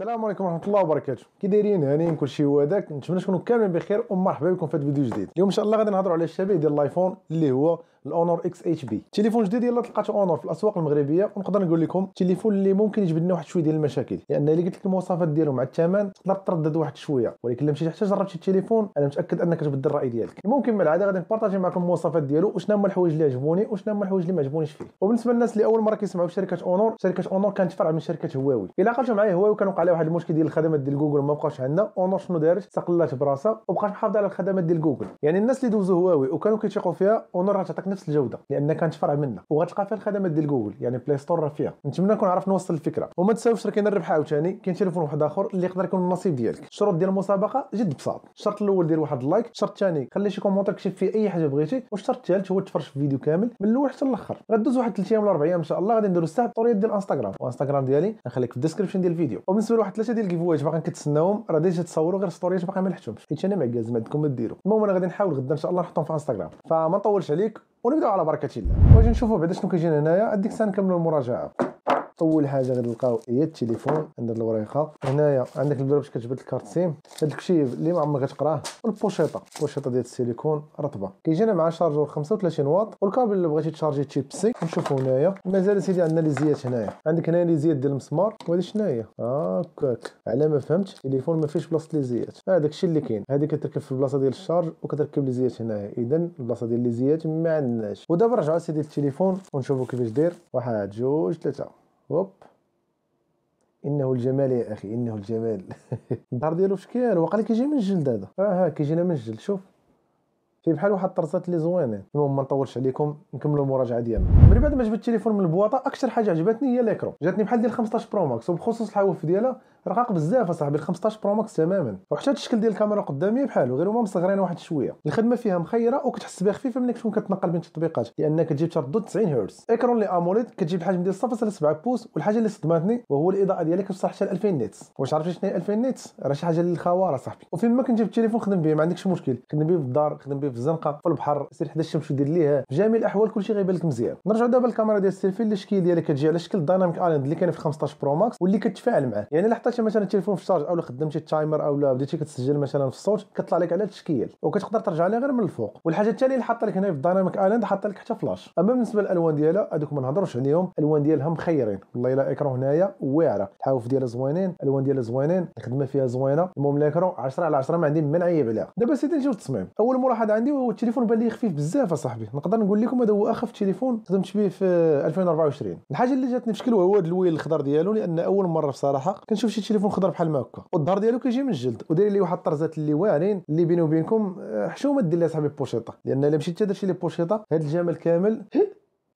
السلام عليكم ورحمه الله وبركاته كي دايرين هانيين كلشي هو هذاك نتمنى تكونوا كاملين بخير ومرحبا بكم في هذا الفيديو الجديد اليوم ان شاء الله غادي نهضروا على الشبيه ديال الايفون اللي هو الاونور اكس اتش بي تليفون جديد يلا تلقاته اونور في الاسواق المغربيه ونقدر نقول لكم تليفون اللي ممكن يجبد لنا واحد شويه ديال المشاكل لان اللي قلت لك المواصفات ديالو مع الثمن تقدر تردد واحد شويه ولكن الا مشيتي حتى جربتي التليفون انا متاكد انك تبدل الراي ديالك المهم من العاده غادي نبارطاجي معكم المواصفات ديالو وشنو هما الحوايج اللي عجبوني وشنو هما الحوايج اللي ما عجبونيش فيه وبالنسبه للناس اللي اول مره كيسمعوا شركه اونور شركه اونور كانت فرع من شركه هواوي الا قلتوا معايا هواوي كانوا على واحد المشكل ديال الخدمات ديال جوجل ما بقاش عندنا اونور شنو دارت استقلات براسها وبقات محافظه على الخدمات ديال جوجل يعني الناس اللي دوزوا هواوي وكانوا كيتيقوا فيها اونور غتعطيك نفس الجوده لان كانت فرع منها وغتلقى فيها الخدمات ديال جوجل يعني بلاي ستور راه فيها نتمنى نكون عرفنا نوصل الفكره وما تنساوش راه كاين الربح عاوتاني كاين تليفون واحد اخر اللي يقدر يكون النصيب ديالك الشروط ديال المسابقه جد بساط الشرط الاول دير واحد اللايك الشرط الثاني خلي شي كومونتير كتب فيه اي حاجه بغيتي والشرط الثالث هو تفرج في فيديو كامل من الاول حتى الاخر غدوز واحد 3 ايام ولا 4 ايام ان شاء الله غادي نديرو الساعه الطوريات ديال الانستغرام وانستغرام ديالي نخليك في الديسكريبشن ديال الفيديو وبالنسبه وصلوا واحد ثلاثه ديال الكيفوايات باقي كتسناهم راه ديجا تصوروا غير ستوريات باقي ما لحقتهمش حيت انا معكاز ما عندكم ما ديروا المهم انا غادي نحاول غدا ان شاء الله نحطهم في انستغرام فما نطولش عليك ونبداو على بركه الله واجي نشوفوا بعدا شنو كيجينا هنايا اديك الساعه نكملوا المراجعه اول حاجه غتلقاو هي التليفون ندير الوريقه هنايا عندك الباب باش كتجبد الكارت سيم هذا الكشيف اللي ما عمرك غتقراه والبوشيطه البوشيطه ديال السيليكون رطبه كيجينا مع شارجور 35 واط والكابل اللي بغيتي تشارجي تشيب سي نشوفوا هنايا مازال سيدي عندنا لي زيات هنايا عندك هنايا لي زيات ديال المسمار وهادي شنو هي آه على ما فهمت التليفون ما فيهش بلاصه لي زيات هذاك الشيء اللي كاين هذه كتركب في البلاصه ديال الشارج وكتركب لي زيات هنايا اذا البلاصه ديال لي زيات ما عندناش ودابا رجعوا سيدي التليفون ونشوفوا كيفاش داير واحد جوج ثلاثه هوب انه الجمال يا اخي انه الجمال الدار ديالو شكال وقال كيجي من الجلد هذا اه ها كيجينا من الجلد شوف في بحال واحد الطرسات اللي زوينين المهم ما نطولش عليكم نكملوا المراجعه ديالنا من بعد ما جبت التليفون من البواطه اكثر حاجه عجبتني هي ليكرو جاتني بحال ديال 15 برو ماكس وبخصوص الحواف ديالها رقاق بزاف اصاحبي 15 برو ماكس تماما وحتى الشكل ديال الكاميرا قدامي بحالو غير هما مصغرين واحد شويه الخدمه فيها مخيره وكتحس بها خفيفه ملي كتكون كتنقل بين التطبيقات لان كتجيب تردد 90 هرتز ايكرون لي اموليد كتجيب الحجم ديال 0.7 بوس والحاجه اللي صدمتني وهو الاضاءه ديالها كتوصل حتى ل 2000 نيتس واش عرفتي شنو هي 2000 نيتس راه شي حاجه للخوار اصاحبي وفين ما كنت جبت التليفون خدم به ما عندكش مشكل خدم به في الدار خدم به في الزنقه في البحر سير حدا الشمس ودير ليها في جميع الاحوال كلشي غيبان لك مزيان نرجعوا دابا للكاميرا ديال السيلفي اللي الشكل ديالها كتجي على شكل دايناميك ايلاند اللي كان في 15 برو ماكس واللي كتفاعل معاه يعني لحظه عملتي مثلا التليفون في الشارج او خدمتي التايمر او بديتي كتسجل مثلا في الصوت كطلع لك على التشكيل وكتقدر ترجع ليه غير من الفوق والحاجه الثانيه اللي حاطه لك هنا في الديناميك ايلاند حاطه لك حتى فلاش اما بالنسبه للالوان ديالها هذوك ما نهضروش عليهم الالوان ديالها مخيرين والله الا اكرون هنايا واعره الحواف ديالها زوينين الالوان ديالها زوينين الخدمه فيها زوينه المهم الاكرون 10 على 10 ما عندي ما نعيب عليها دابا سيدي نجيو للتصميم اول ملاحظه عندي هو التليفون بان لي خفيف بزاف اصاحبي نقدر نقول لكم هذا هو اخف تليفون خدمت به في 2024 الحاجه اللي جاتني في شكل هو هذا الويل الخضر ديالو لان اول مره بصراحه كنشوف شي التليفون خضر بحال ما هكا والظهر ديالو كيجي من الجلد وداير ليه واحد الطرزات اللي واعرين اللي بيني وبينكم آه، حشومه دير لها صاحبي بوشيطه لان الا مشيت درت شي لي بوشيطه هذا الجمل كامل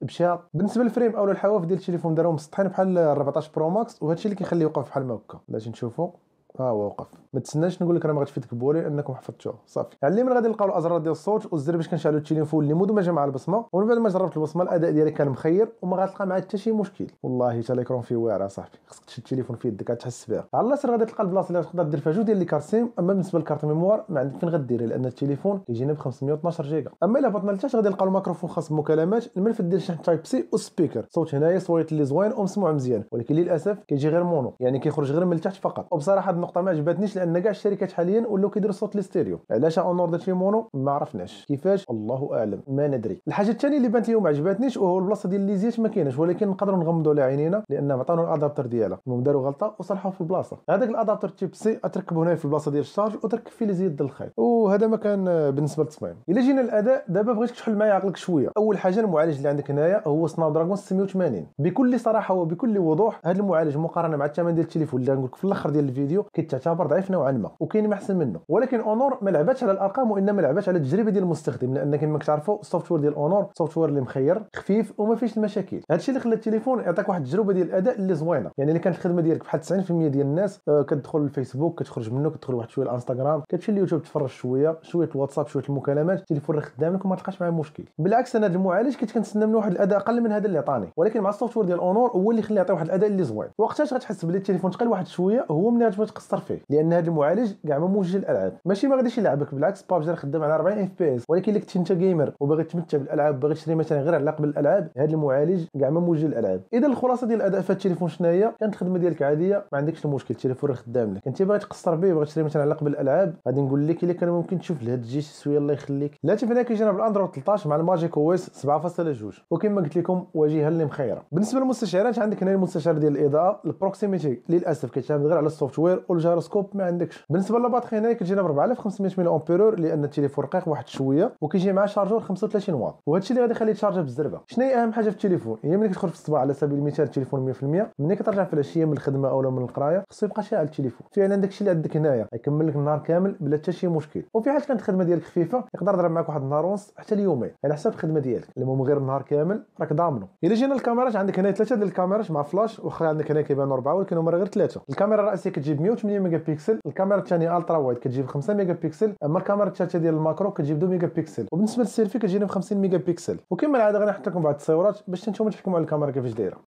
مشى بالنسبه للفريم اولا الحواف ديال التليفون دارهم مسطحين بحال 14 برو ماكس الشيء اللي كيخليه يوقف بحال ما هكا باش نشوفوا ها هو وقف ما تسناش نقول لك راه ما غتفيدك بوالو لانكم حفظتوه صافي علمنا يعني من غادي نلقاو الازرار ديال الصوت والزر باش كنشعلوا التليفون اللي مدمجه مع البصمه ومن بعد ما جربت البصمه الاداء ديالي كان مخير وما غتلقى مع حتى شي مشكل والله حتى ليكرون فيه واعر صافي خصك تشد التليفون في يدك تحس بها على اليسار غادي تلقى البلاصه اللي تقدر دير فيها جوج ديال لي كارسيم اما بالنسبه للكارت ميموار ما عندك فين غديرها لان التليفون كيجينا ب 512 جيجا اما الا هبطنا لتحت غادي نلقاو الميكروفون خاص بالمكالمات الملف ديال شحن تايب سي والسبيكر صوت هنايا صويت اللي زوين ومسموع مزيان ولكن للاسف كيجي غير مونو يعني كيخرج غير من التحت فقط وبصراحه النقطه ما عجبتنيش لان كاع الشركات حاليا ولاو كيديروا صوت لي ستيريو علاش أونور درت شي مونو ما عرفناش كيفاش الله اعلم ما ندري الحاجه الثانيه اللي بانت لي وما عجبتنيش وهو البلاصه ديال لي زيت ما كايناش ولكن نقدروا نغمضوا على عينينا لان عطاونا الادابتر ديالها المهم داروا غلطه وصلحوا في البلاصه هذاك الادابتر تيب سي تركب هنا في البلاصه ديال الشارج وتركب فيه لي زيت ديال الخيط وهذا ما كان بالنسبه للتصميم الا جينا الاداء دابا بغيتك تحل معايا عقلك شويه اول حاجه المعالج اللي عندك هنايا هو سناب دراجون 680 بكل صراحه وبكل وضوح هذا المعالج مقارنه مع الثمن ديال التليفون اللي غنقول في الاخر ديال الفيديو كتعتبر ضعيف نوعا ما وكاين ما احسن منه ولكن اونور ما لعباتش على الارقام وانما لعبات على التجربه ديال المستخدم لان كما كتعرفوا السوفت وير ديال اونور سوفت وير اللي مخير خفيف وما فيهش المشاكل هادشي اللي خلى التليفون يعطيك واحد التجربه ديال الاداء اللي زوينه يعني اللي كانت الخدمه ديالك بحال 90% ديال الناس آه، كتدخل الفيسبوك كتخرج منه كتدخل واحد شويه الانستغرام كتمشي اليوتيوب تفرج شويه شويه الواتساب شويه المكالمات التليفون راه خدام لك وما تلقاش معاه مشكل بالعكس انا هذا المعالج كنت كنتسنى منه واحد الاداء اقل من هذا اللي عطاني ولكن مع السوفت وير ديال اونور هو اللي خلى يعطي واحد الاداء اللي زوين وقتاش غتحس بلي التليفون تقل واحد شويه هو ملي غتبقى تقصر فيه لان هذا المعالج كاع ما موجه للالعاب ماشي ما غاديش يلعبك بالعكس بابجي راه خدام على 40 اف بي اس ولكن لك كنت انت جيمر وباغي تمتع بالالعاب باغي تشري مثلا غير علاقه بالالعاب هذا المعالج كاع ما موجه للالعاب اذا الخلاصه ديال الاداء في التليفون شنو هي كانت الخدمه ديالك عاديه ما عندكش المشكل التليفون راه خدام لك انت باغي تقصر به باغي تشري مثلا علاقه بالالعاب غادي نقول لك الا كان ممكن تشوف لهاد الجي سوي الله يخليك الهاتف هنا كيجينا بالاندرويد 13 مع الماجيك او اس 7.2 وكما قلت لكم واجهه اللي مخيره بالنسبه للمستشعرات عندك هنا المستشعر ديال الاضاءه البروكسيميتي للاسف كيعتمد غير على السوفت وير والجيروسكوب ما عندكش بالنسبه للباتري هنايا كتجينا ب 4500 ملي امبيرور لان التليفون رقيق واحد شويه وكيجي معاه شارجور 35 واط وهذا الشيء اللي غادي يخليه يتشارجا بالزربه شنو هي اهم حاجه في التليفون هي ملي كتدخل في الصباح على سبيل المثال التليفون 100% ملي كترجع في العشيه من الخدمه اولا من القرايه خصو يبقى شاعل التليفون فعلا داك الشيء اللي عندك هنايا يكمل لك النهار كامل بلا حتى شي مشكل وفي حال كانت الخدمه ديالك خفيفه يقدر يضرب معك واحد النهار ونص حتى اليومين على حسب الخدمه ديالك المهم غير النهار كامل راك ضامنه الا جينا الكاميرات عندك هنا ثلاثه ديال الكاميرات مع فلاش واخا عندك هنا كيبانوا اربعه ولكن هما غير ثلاثه الكاميرا الرئيسيه كتجيب 100 8 ميجا بيكسل الكاميرا الثانيه الترا وايد كتجيب 5 ميجا بيكسل اما الكاميرا الثالثه ديال الماكرو كتجيب 2 ميجا بيكسل وبالنسبه للسيلفي كتجينا ب 50 ميجا بيكسل وكما العاده غنحط لكم بعض التصويرات باش انتم تحكموا على الكاميرا كيفاش دايره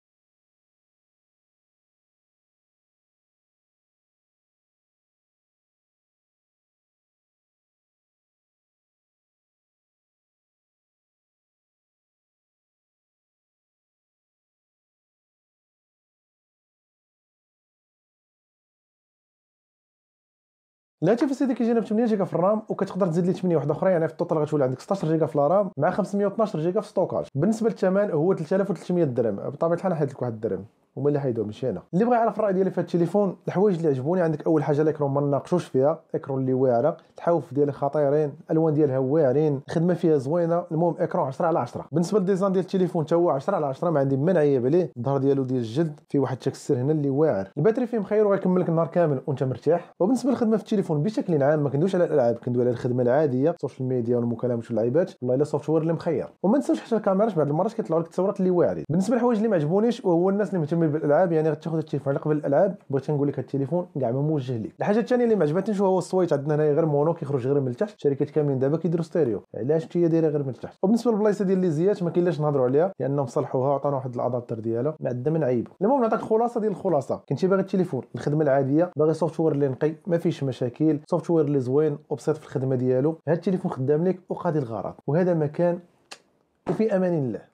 الهاتف السيدي كيجينا ب 8 جيجا في الرام وكتقدر تزيد ليه 8 واحده اخرى يعني في التوتال غتولي عندك 16 جيجا في الرام مع 512 جيجا في ستوكاج بالنسبه للثمن هو 3300 درهم بطبيعه الحال حيت لك واحد الدرهم هما اللي حيدوه ماشي انا اللي بغى يعرف الراي ديالي في هذا التليفون الحوايج اللي عجبوني عندك اول حاجه الاكرون ما ناقشوش فيها الاكرون اللي واعره التحوف ديالها خطيرين الالوان ديالها واعرين الخدمه فيها زوينه المهم اكرون 10 على 10 بالنسبه للديزاين ديال التليفون حتى هو 10 على 10 ما عندي ما نعيب عليه الظهر ديالو ديال الجلد فيه واحد التكسير هنا اللي واعر الباتري فيه مخير وغيكمل لك النهار كامل وانت مرتاح وبالنسبه للخدمه في التليفون بشكل عام ما كندويش على الالعاب كندوي على الخدمه العاديه السوشيال ميديا والمكالمات واللعيبات والله الا سوفت اللي مخير وما تنساوش حتى الكاميرات بعض المرات كيطلعوا لك التصاورات اللي واعرين بالنسبه للحوايج اللي ما عجبونيش وهو الناس اللي كنكمل بالالعاب يعني غتاخذ التليفون على قبل الالعاب بغيت نقول لك التليفون كاع ما موجه ليك الحاجه الثانيه اللي ما عجبتنيش هو الصويت عندنا هنايا غير مونو كيخرج غير من التحت الشركات كاملين دابا كيديروا ستيريو علاش انت دايره غير من التحت وبالنسبه للبلايصه ديال ليزيات ما كاين نهضروا عليها لانهم صلحوها عطانا واحد الادابتر ديالها ما عندنا ما نعيبو المهم نعطيك خلاصه ديال الخلاصه كنتي باغي التليفون الخدمه العاديه باغي سوفتوير اللي نقي ما فيهش مشاكل سوفتوير اللي زوين وبسيط في الخدمه ديالو هذا التليفون خدام لك وقاضي الغرض وهذا مكان وفي امان الله